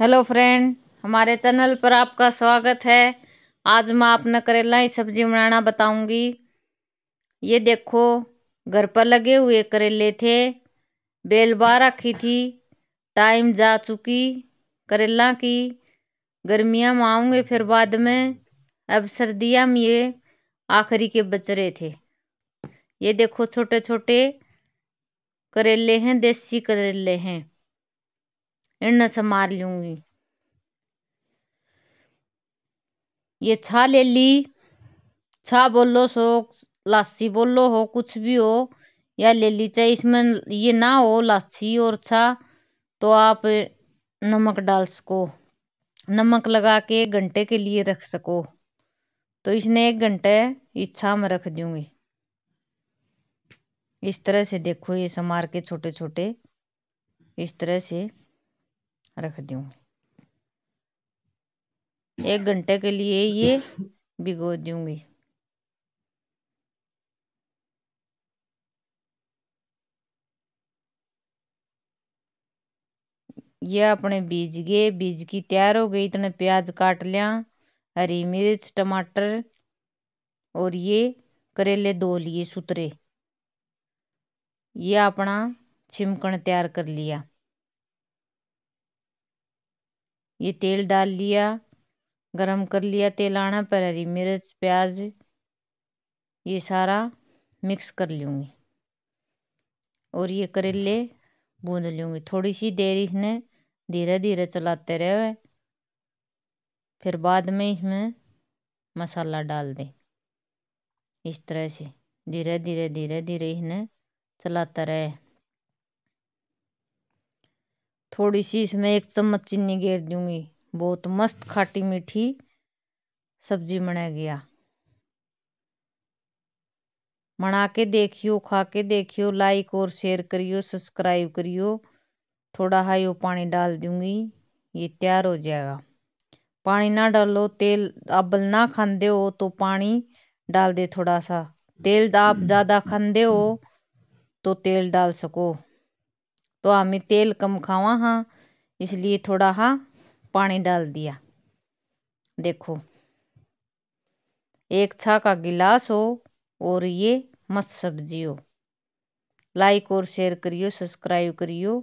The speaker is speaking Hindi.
हेलो फ्रेंड हमारे चैनल पर आपका स्वागत है आज मैं आपने करेला ही सब्जी बनाना बताऊंगी ये देखो घर पर लगे हुए करेले थे बार रखी थी टाइम जा चुकी करेला की गर्मियाँ में आऊँगे फिर बाद में अब सर्दियाँ में ये आखिरी के बच रहे थे ये देखो छोटे छोटे करेले हैं देसी करेले हैं इन्हें मार लूंगी ये छा ले ली छा बोलो सो लासी बोलो हो कुछ भी हो या ले ली चाहे इसमें ये ना हो लासी और छा तो आप नमक डाल सको नमक लगा के एक घंटे के लिए रख सको तो इसने एक घंटे इच्छा में रख दूंगी इस तरह से देखो ये समार के छोटे छोटे इस तरह से रख दू एक घंटे के लिए ये भिगो दूंगी ये अपने बीज गए बीज की तैयार हो गई इतने प्याज काट लिया हरी मिर्च टमाटर और ये करेले दो लिए सुतरे ये अपना छिमकन तैयार कर लिया ये तेल डाल लिया गरम कर लिया तेल आना पर हरी मिर्च प्याज ये सारा मिक्स कर लूँगी और ये करेले भून लूँगी थोड़ी सी देर इसने धीरे धीरे चलाते रहे फिर बाद में इसमें मसाला डाल दें इस तरह से धीरे धीरे धीरे धीरे इन्हें चलाता रहे थोड़ी सी इसमें एक चम्मच चीनी गेर दूंगी बहुत मस्त खाटी मीठी सब्जी बना गया बना के देखियो खा के देखियो लाइक और शेयर करियो सब्सक्राइब करियो थोड़ा हाई वो पानी डाल दूंगी ये तैयार हो जाएगा पानी ना डालो तेल अबल ना खाते हो तो पानी डाल दे थोड़ा सा तेल आप ज़्यादा खाते हो तो तेल डाल सको तो हमें तेल कम खावा हाँ इसलिए थोड़ा हा पानी डाल दिया देखो एक छा का गिलास हो और ये मत सब्जी हो लाइक और शेयर करियो सब्सक्राइब करियो